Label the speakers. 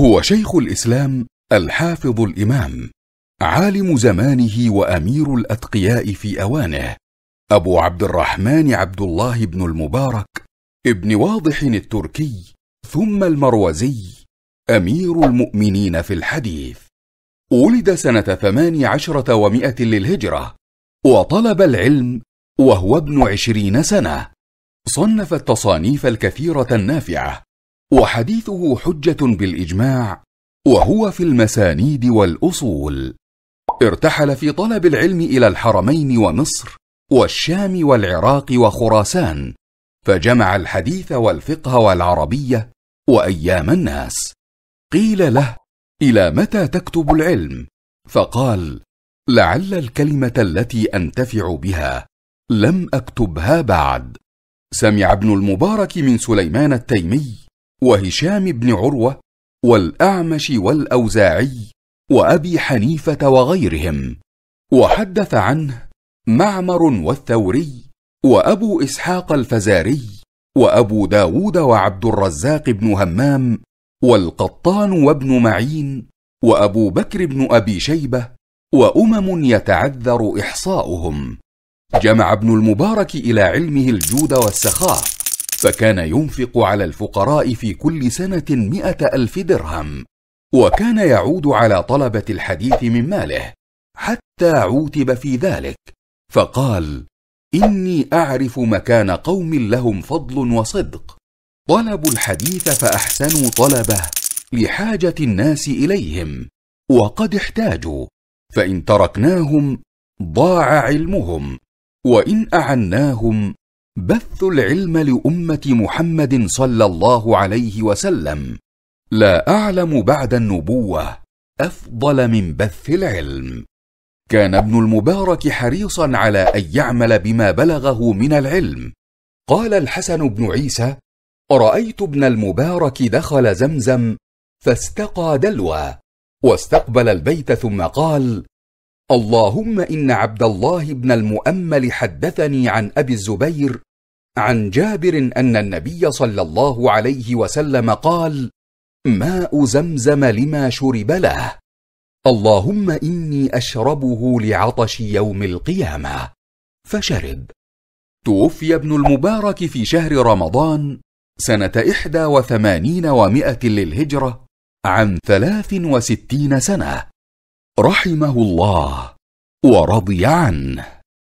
Speaker 1: هو شيخ الإسلام الحافظ الإمام عالم زمانه وأمير الأتقياء في أوانه أبو عبد الرحمن عبد الله بن المبارك ابن واضح التركي ثم المروزي أمير المؤمنين في الحديث ولد سنة ثمان عشرة ومائة للهجرة وطلب العلم وهو ابن عشرين سنة صنف التصانيف الكثيرة النافعة وحديثه حجة بالإجماع وهو في المسانيد والأصول ارتحل في طلب العلم إلى الحرمين ومصر والشام والعراق وخراسان فجمع الحديث والفقه والعربية وأيام الناس قيل له إلى متى تكتب العلم؟ فقال لعل الكلمة التي أنتفع بها لم أكتبها بعد سمع ابن المبارك من سليمان التيمي وهشام بن عروة والأعمش والأوزاعي وأبي حنيفة وغيرهم وحدث عنه معمر والثوري وأبو إسحاق الفزاري وأبو داود وعبد الرزاق بن همام والقطان وابن معين وأبو بكر بن أبي شيبة وأمم يتعذر إحصاؤهم جمع ابن المبارك إلى علمه الجود والسخاء فكان ينفق على الفقراء في كل سنة مئة ألف درهم وكان يعود على طلبة الحديث من ماله حتى عوتب في ذلك فقال إني أعرف مكان قوم لهم فضل وصدق طلبوا الحديث فأحسنوا طلبه لحاجة الناس إليهم وقد احتاجوا فإن تركناهم ضاع علمهم وإن أعناهم بث العلم لامه محمد صلى الله عليه وسلم لا اعلم بعد النبوه افضل من بث العلم كان ابن المبارك حريصا على ان يعمل بما بلغه من العلم قال الحسن بن عيسى رايت ابن المبارك دخل زمزم فاستقى دلوى واستقبل البيت ثم قال اللهم ان عبد الله بن المؤمل حدثني عن ابي الزبير عن جابر أن النبي صلى الله عليه وسلم قال ماء زمزم لما شرب له اللهم إني أشربه لعطش يوم القيامة فشرب توفي ابن المبارك في شهر رمضان سنة إحدى وثمانين ومائة للهجرة عن ثلاث وستين سنة رحمه الله ورضي عنه